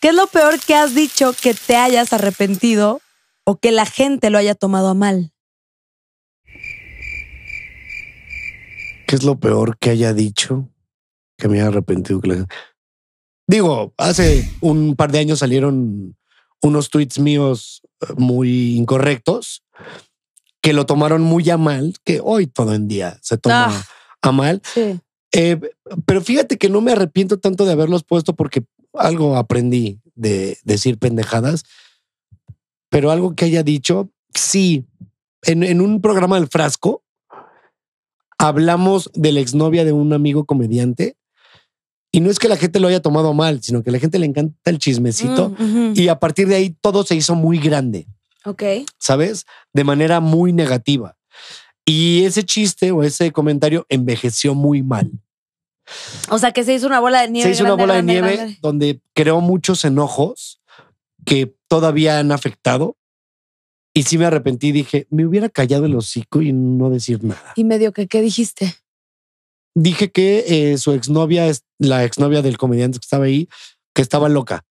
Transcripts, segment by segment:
¿Qué es lo peor que has dicho que te hayas arrepentido o que la gente lo haya tomado a mal? ¿Qué es lo peor que haya dicho que me haya arrepentido? Digo, hace un par de años salieron unos tweets míos eh, muy incorrectos que lo tomaron muy a mal, que hoy todo en día se toma ah. a mal. Eh, pero fíjate que no me arrepiento tanto de haberlos puesto porque algo aprendí de decir pendejadas, pero algo que haya dicho, sí, en, un programa del frasco, hablamos de la exnovia de un amigo comediante. Y no es que la gente lo haya tomado mal, sino que la gente le encanta el chismecito. Mm, y a partir de ahí todo se hizo muy grande. Ok. ¿Sabes? De manera muy negativa. Y ese chiste o ese comentario envejeció muy mal. O sea, que se hizo una bola de nieve. Se hizo una bola de nieve donde creó muchos enojos que todavía han afectado. Y sí me arrepentí, dije, me hubiera callado el hocico y no decir nada. Y medio que, ¿qué dijiste? Dije que eh, su exnovia, la exnovia del comediante que estaba ahí, que estaba loca.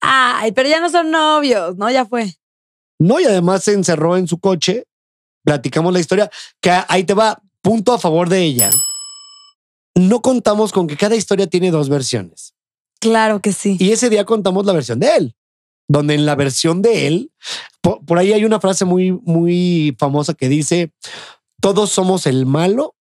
Ay, pero ya no son novios, ¿no? Ya fue. No, y además se encerró en su coche. Platicamos la historia, que ahí te va, punto a favor de ella no contamos con que cada historia tiene dos versiones. Claro que sí. Y ese día contamos la versión de él, donde en la versión de él, por, ahí hay una frase muy, muy famosa que dice, todos somos el malo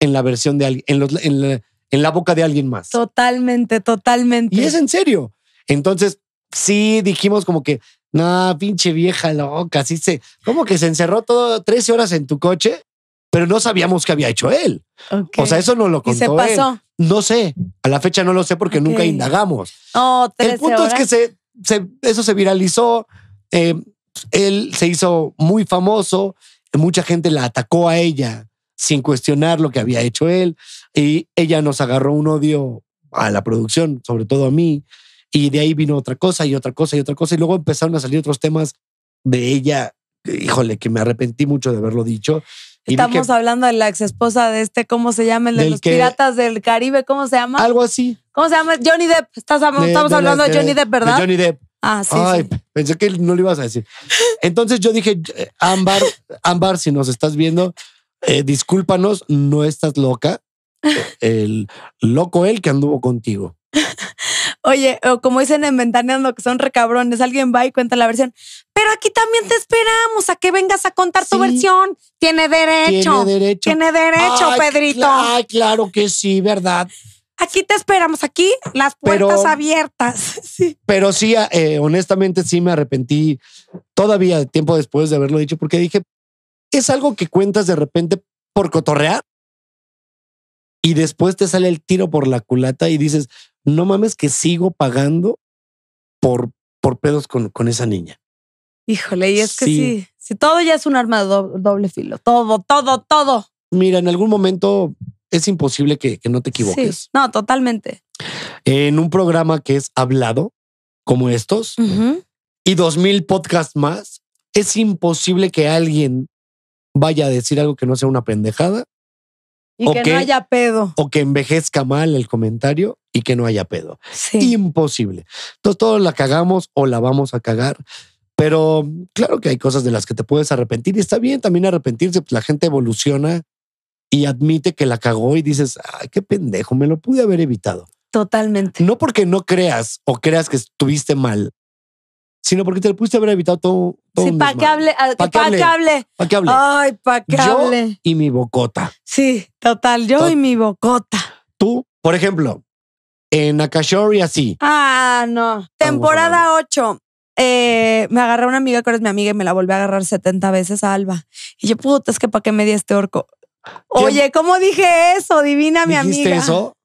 en la versión de alguien, en, la, boca de alguien más. Totalmente, totalmente. Y es en serio. Entonces, sí dijimos como que, no, pinche vieja loca, así se, como que se encerró todo 13 horas en tu coche pero no sabíamos qué había hecho él. O sea, eso no lo contó. ¿Y se pasó? No sé. A la fecha no lo sé porque nunca indagamos. Oh, el punto es que eso se viralizó. Eh, él se hizo muy famoso. Mucha gente la atacó a ella sin cuestionar lo que había hecho él. Y ella nos agarró un odio a la producción, sobre todo a mí. Y de ahí vino otra cosa y otra cosa y otra cosa. Y luego empezaron a salir otros temas de ella. Híjole, que me arrepentí mucho de haberlo dicho. Estamos hablando de la ex esposa de este, ¿cómo se llama? El de los piratas del Caribe, ¿Cómo se llama? Algo así. ¿Cómo se llama? Johnny Depp. estamos hablando de, Johnny Depp, ¿verdad? Johnny Depp. Ah, sí, pensé que no lo ibas a decir. Entonces yo dije, Ámbar, Ámbar, si nos estás viendo, eh, discúlpanos, no estás loca. El loco él que anduvo contigo. Oye, o como dicen en Ventaneando, que son recabrones, alguien va y cuenta la versión. Pero aquí también te esperamos a que vengas a contar tu versión. Tiene derecho. Tiene derecho. Tiene derecho, Pedrito. Ay, claro que sí, ¿verdad? Aquí te esperamos, aquí las puertas abiertas. Sí. Pero sí, eh, honestamente sí me arrepentí todavía tiempo después de haberlo dicho, porque dije, es algo que cuentas de repente por cotorrear y después te sale el tiro por la culata y dices, no mames que sigo pagando por, por pedos con, esa niña. Híjole, y es que sí. si todo ya es un arma de doble, filo, todo, todo, todo. Mira, en algún momento es imposible que, no te equivoques. no, totalmente. En un programa que es hablado, como estos, y dos mil podcasts más, es imposible que alguien vaya a decir algo que no sea una pendejada y que, no haya pedo. O que envejezca mal el comentario y que no haya pedo. Imposible. Entonces todos la cagamos o la vamos a cagar. Pero claro que hay cosas de las que te puedes arrepentir y está bien también arrepentirse, pues la gente evoluciona y admite que la cagó y dices, ay, qué pendejo, me lo pude haber evitado. Totalmente. No porque no creas o creas que estuviste mal, sino porque te lo pudiste haber evitado todo. todo sí, para que hable. Para que hable. Para que hable. Ay, para que hable. y mi bocota. Sí, total. Yo y mi bocota. Tú, por ejemplo, en Akashori así. Ah, no. Temporada 8. Eh, me agarré una amiga que ahora es mi amiga y me la volví a agarrar 70 veces a Alba. Y yo, puta, es que para qué me di este orco. Oye, ¿cómo dije eso? Divina mi amiga. ¿Dijiste eso?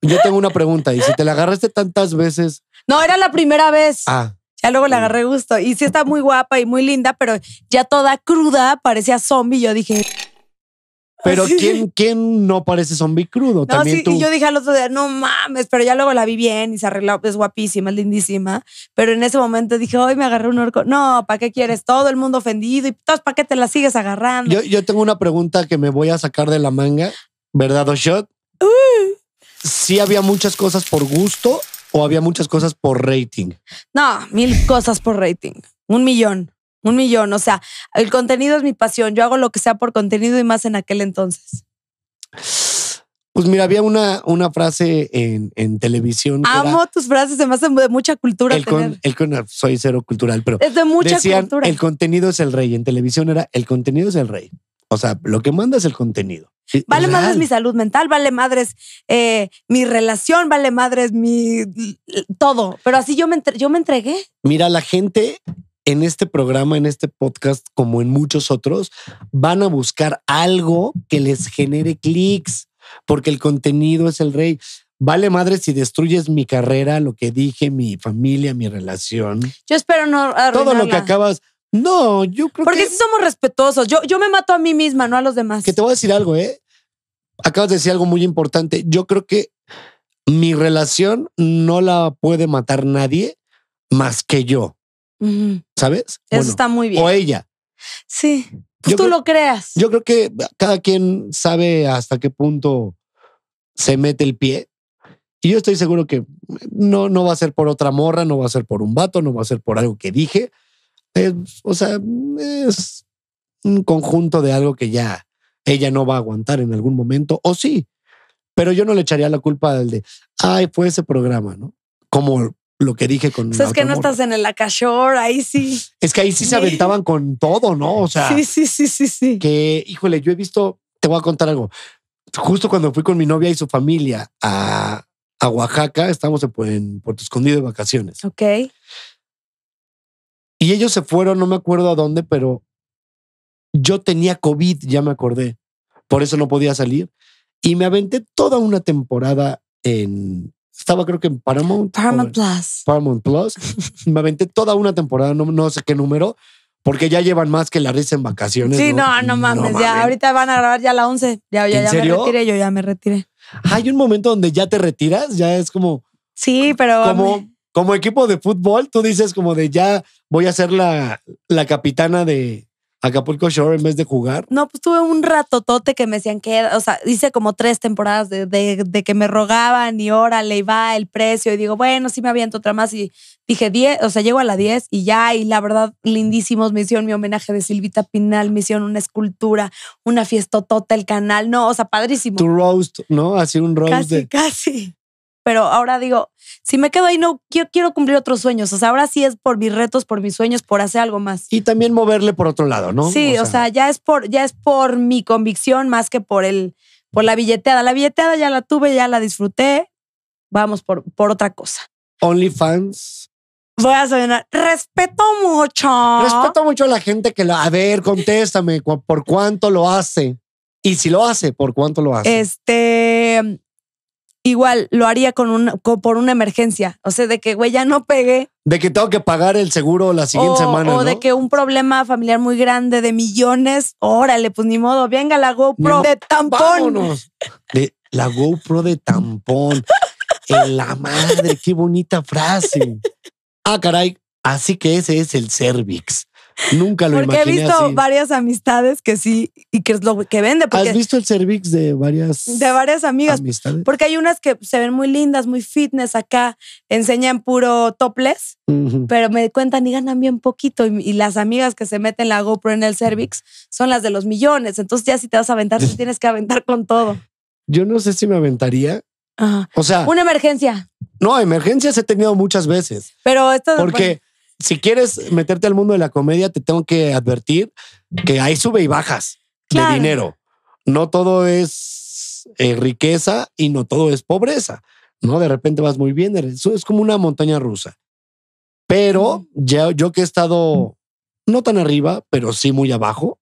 Yo tengo una pregunta. Y si te la agarraste tantas veces. No, era la primera vez. Ah. Ya luego le agarré gusto. Y sí está muy guapa y muy linda, pero ya toda cruda, parecía zombie. Yo dije. Pero ¿quién, quién no parece zombie crudo? No, También sí, yo dije al otro día, no mames, pero ya luego la vi bien y se arregló, es guapísima, es lindísima. Pero en ese momento dije, hoy me agarré un orco. No, ¿para qué quieres? Todo el mundo ofendido y todos, ¿para qué te la sigues agarrando? Yo, yo tengo una pregunta que me voy a sacar de la manga, ¿verdad, Oshot? Uh. Sí había muchas cosas por gusto ¿O había muchas cosas por rating? No, mil cosas por rating. Un millón. Un millón. O sea, el contenido es mi pasión. Yo hago lo que sea por contenido y más en aquel entonces. Pues mira, había una, una frase en, televisión. Amo tus frases, además de mucha cultura. El con, el soy cero cultural, pero. Es de mucha cultura. El contenido es el rey. En televisión era el contenido es el rey. O sea, lo que manda es el contenido vale madres mi salud mental, vale madres eh, mi relación, vale madres mi todo. Pero así yo me, yo me entregué. Mira, la gente en este programa, en este podcast, como en muchos otros, van a buscar algo que les genere clics, porque el contenido es el rey. Vale madres si destruyes mi carrera, lo que dije, mi familia, mi relación. Yo espero no Todo lo que acabas no, yo creo Porque que. Porque sí somos respetuosos. Yo, yo me mato a mí misma, no a los demás. Que te voy a decir algo, ¿eh? Acabas de decir algo muy importante. Yo creo que mi relación no la puede matar nadie más que yo. ¿Sabes? Eso está muy bien. O ella. Sí. Pues tú lo creas. Yo creo que cada quien sabe hasta qué punto se mete el pie. Y yo estoy seguro que no, no va a ser por otra morra, no va a ser por un vato, no va a ser por algo que dije eh, o sea, es un conjunto de algo que ya ella no va a aguantar en algún momento, o sí, pero yo no le echaría la culpa al de, ay, fue ese programa, ¿no? Como lo que dije con. es que no estás en el Acashor, ahí sí. Es que ahí sí se aventaban con todo, ¿no? O sea. Sí, sí, sí, sí, sí. Que, híjole, yo he visto, te voy a contar algo. Justo cuando fui con mi novia y su familia a, Oaxaca, estamos en, en Puerto Escondido de vacaciones. Ok. Y ellos se fueron, no me acuerdo a dónde, pero yo tenía COVID, ya me acordé. Por eso no podía salir. Y me aventé toda una temporada en... Estaba creo que en Paramount. Paramount Plus. Paramount Plus. me aventé toda una temporada, no, no sé qué número, porque ya llevan más que la risa en vacaciones. Sí, no, no, mames, Ya ahorita van a grabar ya la once. Ya, me retiré, yo ya me retiré. Hay un momento donde ya te retiras, ya es como... Sí, pero... Como como equipo de fútbol, tú dices como de ya voy a ser la, la capitana de Acapulco Shore en vez de jugar. No, pues tuve un ratotote que me decían que, o sea, hice como tres temporadas de, que me rogaban y órale, y va el precio. Y digo, bueno, sí me aviento otra más. Y dije 10, o sea, llego a la 10 y ya, y la verdad, lindísimos, me hicieron mi homenaje de Silvita Pinal, misión una escultura, una fiestotota, el canal, no, o sea, padrísimo. Tu roast, ¿no? Así un roast. Casi, casi pero ahora digo, si me quedo ahí, no, quiero, quiero cumplir otros sueños. O sea, ahora sí es por mis retos, por mis sueños, por hacer algo más. Y también moverle por otro lado, ¿no? Sí, o sea, ya, es por, ya es por mi convicción más que por el, por la billeteada. La billeteada ya la tuve, ya la disfruté. Vamos por, por otra cosa. OnlyFans. Voy a sonar. Respeto mucho. Respeto mucho a la gente que la. A ver, contéstame, ¿por cuánto lo hace? Y si lo hace, ¿por cuánto lo hace? Este igual lo haría con por una emergencia. O sea, de que, güey, ya no pegué. De que tengo que pagar el seguro la siguiente semana. O de que un problema familiar muy grande de millones, órale, pues ni modo, venga la GoPro de tampón. Vámonos. De la GoPro de tampón. la madre, qué bonita frase. Ah, caray. Así que ese es el cervix. Nunca lo he Porque he visto varias amistades que sí, y que es lo que vende. ¿Has visto el cervix de varias? De varias amigas. Porque hay unas que se ven muy lindas, muy fitness acá, enseñan puro topless, pero me cuentan y ganan bien poquito. Y, las amigas que se meten la GoPro en el cervix son las de los millones. Entonces ya si te vas a aventar, te tienes que aventar con todo. Yo no sé si me aventaría. O sea, una emergencia. No, emergencias he tenido muchas veces. Pero esto porque si quieres meterte al mundo de la comedia, te tengo que advertir que hay sube y bajas de dinero. No todo es eh, riqueza y no todo es pobreza. No, de repente vas muy bien. Eso es como una montaña rusa. Pero ya, yo que he estado no tan arriba, pero sí muy abajo,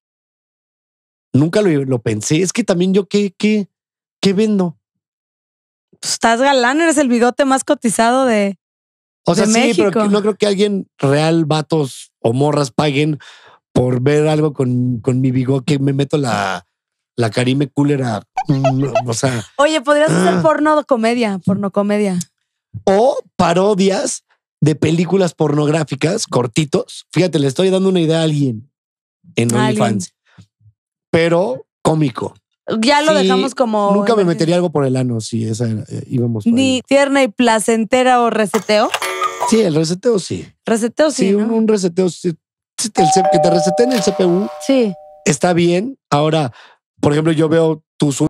nunca lo, lo pensé. Es que también yo qué, qué, qué vendo. Pues, estás galán, eres el bigote más cotizado de, o sea, sí, pero no creo que alguien real, vatos o morras paguen por ver algo con, con mi bigote que me meto la, la carime cooler o sea. Oye, podrías hacer ah. porno comedia, porno comedia. O parodias de películas pornográficas cortitos. Fíjate, le estoy dando una idea a alguien en OnlyFans, pero cómico. Ya lo dejamos como. Nunca me metería algo por el ano si esa eh, íbamos. Ni tierna y placentera o reseteo. Sí, el reseteo sí. Reseteo sí. Sí, un, un, reseteo. Sí, que te en el CPU. Sí. Está bien. Ahora, por ejemplo, yo veo tus